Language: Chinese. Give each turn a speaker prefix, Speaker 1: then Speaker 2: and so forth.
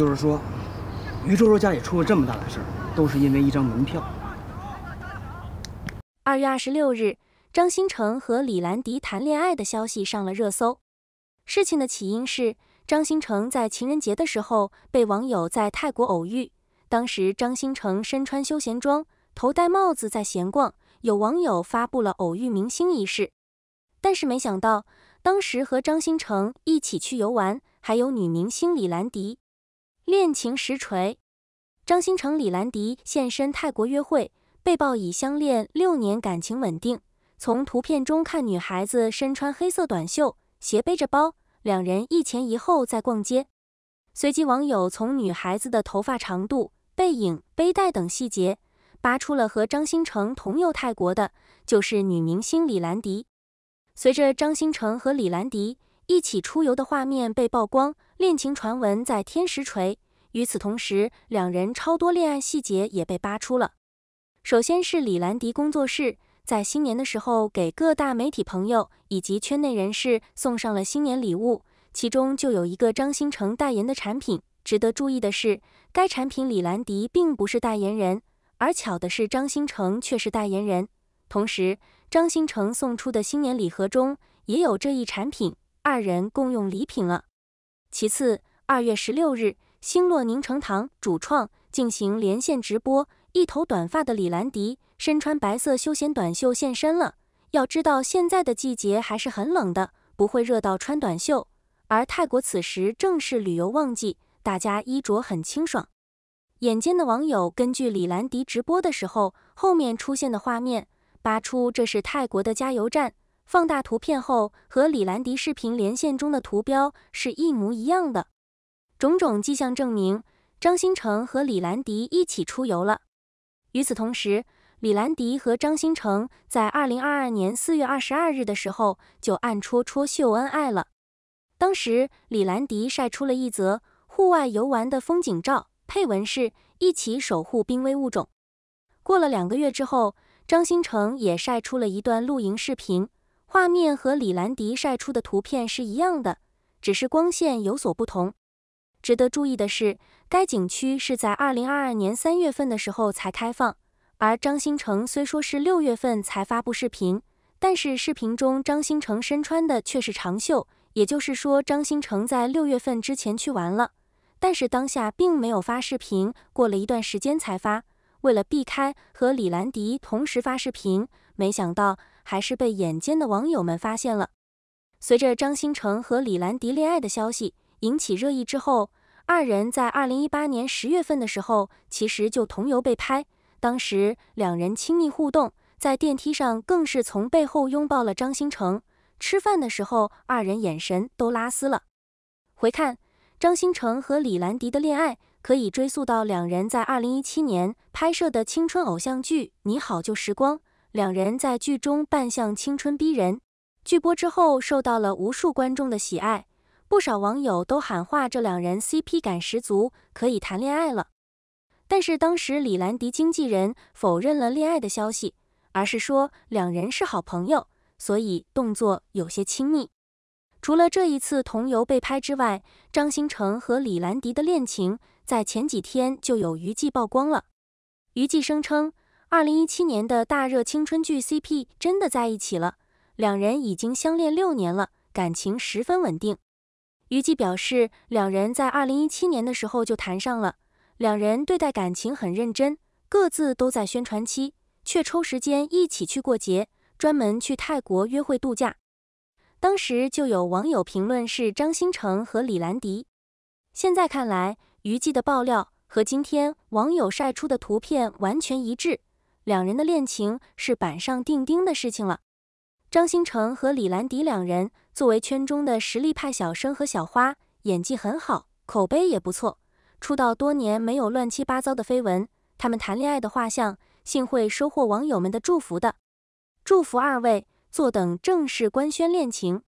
Speaker 1: 就是说，于周周家也出了这么大的事儿，都是因为一张门票。二月二十六日，张新成和李兰迪谈恋爱的消息上了热搜。事情的起因是张新成在情人节的时候被网友在泰国偶遇，当时张新成身穿休闲装，头戴帽子在闲逛，有网友发布了偶遇明星一事。但是没想到，当时和张新成一起去游玩还有女明星李兰迪。恋情实锤，张新成李兰迪现身泰国约会，被曝已相恋六年，感情稳定。从图片中看，女孩子身穿黑色短袖，斜背着包，两人一前一后在逛街。随即，网友从女孩子的头发长度、背影、背带等细节，扒出了和张新成同游泰国的就是女明星李兰迪。随着张新成和李兰迪。一起出游的画面被曝光，恋情传闻在天时锤。与此同时，两人超多恋爱细节也被扒出了。首先是李兰迪工作室在新年的时候给各大媒体朋友以及圈内人士送上了新年礼物，其中就有一个张新成代言的产品。值得注意的是，该产品李兰迪并不是代言人，而巧的是张新成却是代言人。同时，张新成送出的新年礼盒中也有这一产品。二人共用礼品了。其次，二月十六日，星落凝成堂主创进行连线直播，一头短发的李兰迪身穿白色休闲短袖现身了。要知道现在的季节还是很冷的，不会热到穿短袖。而泰国此时正是旅游旺季，大家衣着很清爽。眼尖的网友根据李兰迪直播的时候后面出现的画面，扒出这是泰国的加油站。放大图片后，和李兰迪视频连线中的图标是一模一样的。种种迹象证明，张新成和李兰迪一起出游了。与此同时，李兰迪和张新成在二零二二年四月二十二日的时候就暗戳戳秀恩爱了。当时，李兰迪晒出了一则户外游玩的风景照，配文是“一起守护濒危物种”。过了两个月之后，张新成也晒出了一段露营视频。画面和李兰迪晒出的图片是一样的，只是光线有所不同。值得注意的是，该景区是在二零二二年三月份的时候才开放。而张新成虽说是六月份才发布视频，但是视频中张新成身穿的却是长袖，也就是说张新成在六月份之前去玩了，但是当下并没有发视频，过了一段时间才发。为了避开和李兰迪同时发视频，没想到。还是被眼尖的网友们发现了。随着张新成和李兰迪恋爱的消息引起热议之后，二人在二零一八年十月份的时候其实就同游被拍，当时两人亲密互动，在电梯上更是从背后拥抱了张新成。吃饭的时候，二人眼神都拉丝了。回看张新成和李兰迪的恋爱，可以追溯到两人在二零一七年拍摄的青春偶像剧《你好旧时光》。两人在剧中扮相青春逼人，剧播之后受到了无数观众的喜爱，不少网友都喊话这两人 CP 感十足，可以谈恋爱了。但是当时李兰迪经纪人否认了恋爱的消息，而是说两人是好朋友，所以动作有些亲密。除了这一次同游被拍之外，张新成和李兰迪的恋情在前几天就有娱记曝光了，娱记声称。二零一七年的大热青春剧 CP 真的在一起了，两人已经相恋六年了，感情十分稳定。虞姬表示，两人在二零一七年的时候就谈上了，两人对待感情很认真，各自都在宣传期，却抽时间一起去过节，专门去泰国约会度假。当时就有网友评论是张新成和李兰迪，现在看来，虞姬的爆料和今天网友晒出的图片完全一致。两人的恋情是板上钉钉的事情了。张新成和李兰迪两人作为圈中的实力派小生和小花，演技很好，口碑也不错，出道多年没有乱七八糟的绯闻。他们谈恋爱的画像，幸会收获网友们的祝福的，祝福二位，坐等正式官宣恋情。